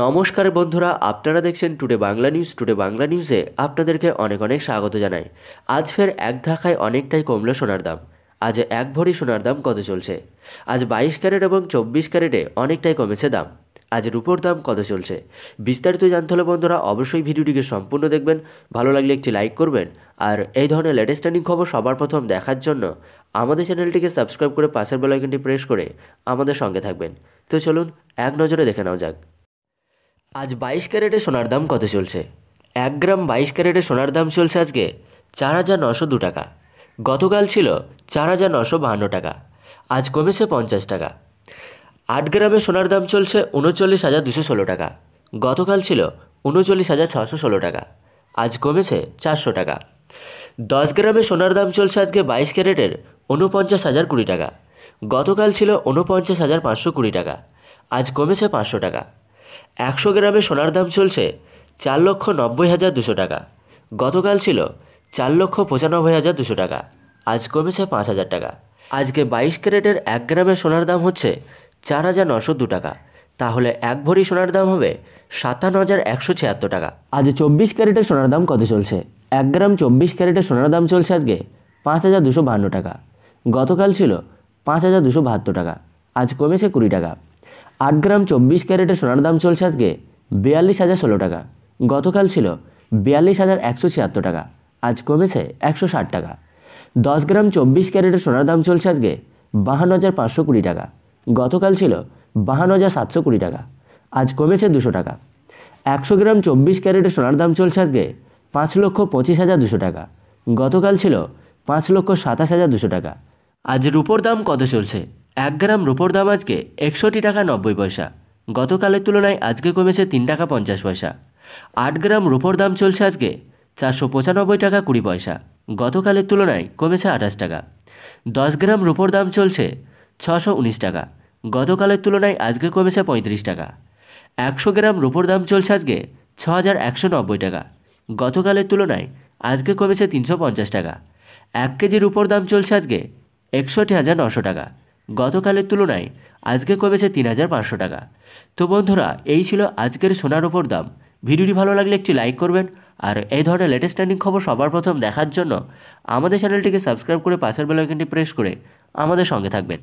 নমস্কার বন্ধুরা আপনারা দেখছেন today Bangla news today Bangla নিউজে আপনাদেরকে অনেক অনেক স্বাগত জানাই আজ ফের এক ধাক্কায় অনেকটাই কমল সোনার দাম আজ এক ভরি সোনার দাম কত চলছে আজ বাইশ ক্যারেট এবং চব্বিশ ক্যারেটে অনেকটাই কমেছে দাম আজ রুপোর দাম কত চলছে বিস্তারিত জানতে হলে বন্ধুরা অবশ্যই ভিডিওটিকে সম্পূর্ণ দেখবেন ভালো লাগলে একটি লাইক করবেন আর এই ধরনের লেটেস্ট ট্রেন্ডিং খবর সবার প্রথম দেখার জন্য আমাদের চ্যানেলটিকে সাবস্ক্রাইব করে পাশের বেলাইকনটি প্রেস করে আমাদের সঙ্গে থাকবেন তো চলুন এক নজরে দেখে নেওয়া যাক আজ বাইশ ক্যারেটে সোনার দাম কত চলছে এক গ্রাম বাইশ ক্যারেটে সোনার দাম চলছে আজকে চার হাজার নশো দু টাকা গতকাল ছিল চার হাজার নশো বাহান্ন টাকা আজ কমেছে পঞ্চাশ টাকা আট গ্রামে সোনার দাম চলছে উনচল্লিশ হাজার দুশো ষোলো টাকা গতকাল ছিল উনচল্লিশ হাজার ছশো ষোলো টাকা আজ কমেছে চারশো টাকা দশ গ্রামে সোনার দাম চলছে আজকে বাইশ ক্যারেটের উনপঞ্চাশ হাজার কুড়ি টাকা গতকাল ছিল উনপঞ্চাশ হাজার পাঁচশো কুড়ি টাকা আজ কমেছে পাঁচশো টাকা একশো গ্রামে সোনার দাম চলছে চার লক্ষ নব্বই হাজার দুশো টাকা গতকাল ছিল চার লক্ষ পঁচানব্বই হাজার দুশো টাকা আজ কমেছে পাঁচ হাজার টাকা আজকে বাইশ ক্যারেটের এক গ্রামে সোনার দাম হচ্ছে চার হাজার নশো দু টাকা তাহলে এক ভরি সোনার দাম হবে সাতান্ন হাজার একশো ছিয়াত্তর টাকা আজ চব্বিশ ক্যারেটের সোনার দাম কত চলছে এক গ্রাম চব্বিশ ক্যারেটের সোনার দাম চলছে আজকে পাঁচ হাজার দুশো বাহান্ন টাকা গতকাল ছিল পাঁচ হাজার দুশো বাহাত্তর টাকা আজ কমেছে কুড়ি টাকা আট গ্রাম চব্বিশ ক্যারেটের সোনার দাম চলছে আজকে বিয়াল্লিশ হাজার ষোলো টাকা গতকাল ছিল বিয়াল্লিশ হাজার একশো ছিয়াত্তর টাকা আজ কমেছে একশো ষাট টাকা দশ গ্রাম চব্বিশ ক্যারেটের সোনার দাম চলছে আজকে বাহান্ন হাজার পাঁচশো কুড়ি টাকা গতকাল ছিল বাহান্ন হাজার সাতশো কুড়ি টাকা আজ কমেছে দুশো টাকা একশো গ্রাম চব্বিশ ক্যারেটের সোনার দাম চলছে আজকে পাঁচ লক্ষ পঁচিশ হাজার দুশো টাকা গতকাল ছিল পাঁচ লক্ষ সাতাশ হাজার দুশো টাকা আজ রুপোর দাম কত চলছে এক গ্রাম রুপোর দাম আজকে একষট্টি টাকা নব্বই পয়সা গতকালের তুলনায় আজকে কমেছে তিন টাকা পঞ্চাশ পয়সা আট গ্রাম রুপোর দাম চলছে আজকে চারশো পঁচানব্বই টাকা কুড়ি পয়সা গতকালের তুলনায় কমেছে আঠাশ টাকা দশ গ্রাম রুপোর দাম চলছে ছশো উনিশ টাকা গতকালের তুলনায় আজকে কমেছে পঁয়ত্রিশ টাকা একশো গ্রাম রুপোর দাম চলছে আজকে ছ হাজার একশো নব্বই টাকা গতকালের তুলনায় আজকে কমেছে তিনশো পঞ্চাশ টাকা এক কেজি উপর দাম চলছে আজকে একষট্টি হাজার নশো টাকা গতকালের তুলনায় আজকে কমেছে তিন হাজার পাঁচশো টাকা তো বন্ধুরা এই ছিল আজকের সোনার ওপর দাম ভিডিওটি ভালো লাগলে একটি লাইক করবেন আর এই ধরনের লেটেস্ট ট্রেন্ডিং খবর সবার প্রথম দেখার জন্য আমাদের চ্যানেলটিকে সাবস্ক্রাইব করে পাশের বেলাইকনটি প্রেস করে আমাদের সঙ্গে থাকবেন